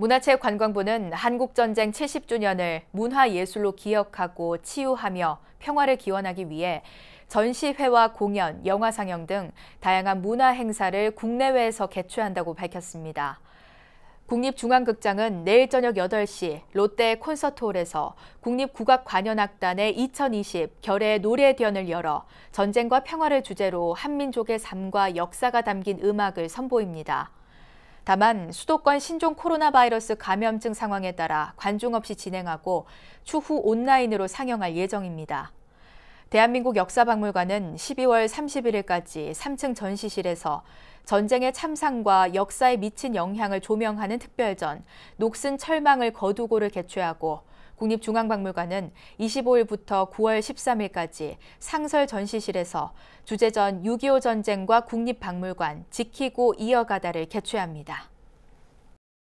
문화체육관광부는 한국전쟁 70주년을 문화예술로 기억하고 치유하며 평화를 기원하기 위해 전시회와 공연, 영화 상영 등 다양한 문화 행사를 국내외에서 개최한다고 밝혔습니다. 국립중앙극장은 내일 저녁 8시 롯데 콘서트홀에서 국립국악관현악단의 2020 결의 노래대연을 열어 전쟁과 평화를 주제로 한민족의 삶과 역사가 담긴 음악을 선보입니다. 다만 수도권 신종 코로나 바이러스 감염증 상황에 따라 관중 없이 진행하고 추후 온라인으로 상영할 예정입니다. 대한민국 역사박물관은 12월 31일까지 3층 전시실에서 전쟁의 참상과 역사에 미친 영향을 조명하는 특별전, 녹슨 철망을 거두고를 개최하고 국립중앙박물관은 25일부터 9월 13일까지 상설 전시실에서 주제전 6.25 전쟁과 국립박물관 지키고 이어가다를 개최합니다.